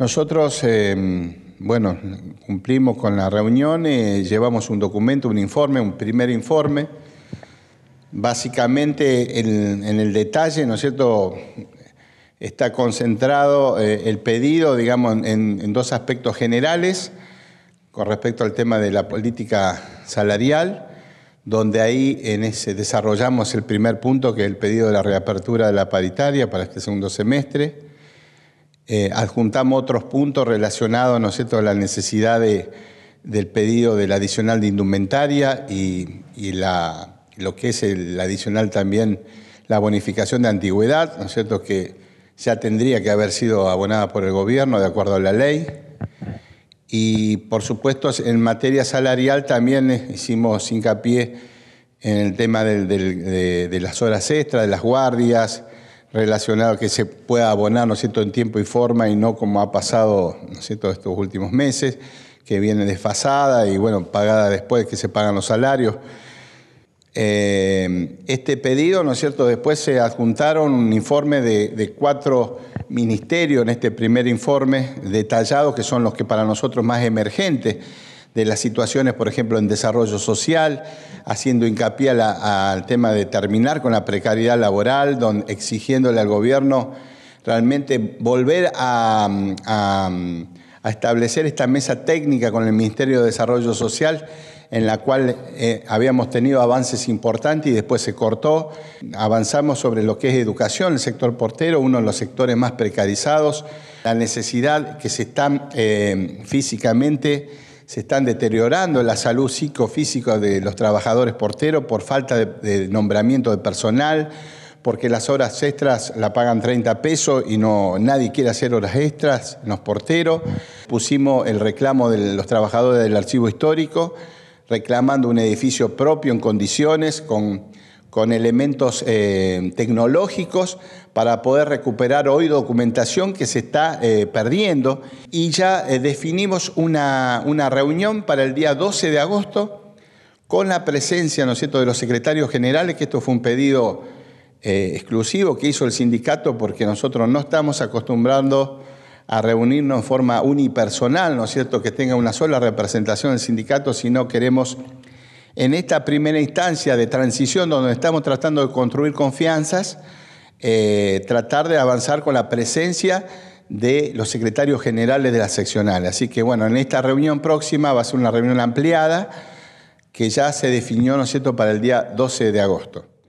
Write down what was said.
Nosotros, eh, bueno, cumplimos con la reunión, eh, llevamos un documento, un informe, un primer informe. Básicamente en, el detalle, ¿no es cierto?, está concentrado eh, el pedido, digamos, en, en, dos aspectos generales con respecto al tema de la política salarial, donde ahí en ese desarrollamos el primer punto, que es el pedido de la reapertura de la paritaria para este segundo semestre eh, adjuntamos otros puntos relacionados ¿no cierto? a la necesidad del pedido del adicional de indumentaria y, lo que es el adicional también, la bonificación de antigüedad, ¿no cierto? que ya tendría que haber sido abonada por el gobierno de acuerdo a la ley. Y por supuesto, en materia salarial también hicimos hincapié en el tema de, de, las horas extras, de las guardias, relacionado, a que se pueda abonar ¿no cierto? en tiempo y forma y no como ha pasado ¿no cierto? estos últimos meses, que viene desfasada y bueno, pagada después que se pagan los salarios. Eh, este pedido, ¿no es cierto? Después se adjuntaron un informe de, cuatro ministerios en este primer informe, detallado, que son los que para nosotros más emergentes de las situaciones, por ejemplo, en desarrollo social, haciendo hincapié al tema de terminar con la precariedad laboral, exigiéndole al gobierno realmente volver a, establecer esta mesa técnica con el Ministerio de Desarrollo Social en la cual eh, habíamos tenido avances importantes y después se cortó. Avanzamos sobre lo que es educación, el sector portero, uno de los sectores más precarizados, la necesidad que se están eh, físicamente se están deteriorando la salud psicofísica de los trabajadores porteros por falta de, nombramiento de personal, porque las horas extras la pagan 30 pesos y no, nadie quiere hacer horas extras los porteros. Pusimos el reclamo de los trabajadores del archivo histórico, reclamando un edificio propio en condiciones, con con elementos eh, tecnológicos para poder recuperar hoy documentación que se está eh, perdiendo. Y ya eh, definimos una, una, reunión para el día 12 de agosto con la presencia ¿no cierto? de los secretarios generales, que esto fue un pedido exclusivo que hizo el sindicato porque nosotros no estamos acostumbrando a reunirnos en forma unipersonal, ¿no es cierto?, que tenga una sola representación del sindicato, sino queremos en esta primera instancia de transición donde estamos tratando de construir confianzas, eh, tratar de avanzar con la presencia de los secretarios generales de las seccionales. Así que bueno, en esta reunión próxima va a ser una reunión ampliada que ya se definió, ¿no es cierto?, para el día 12 de agosto.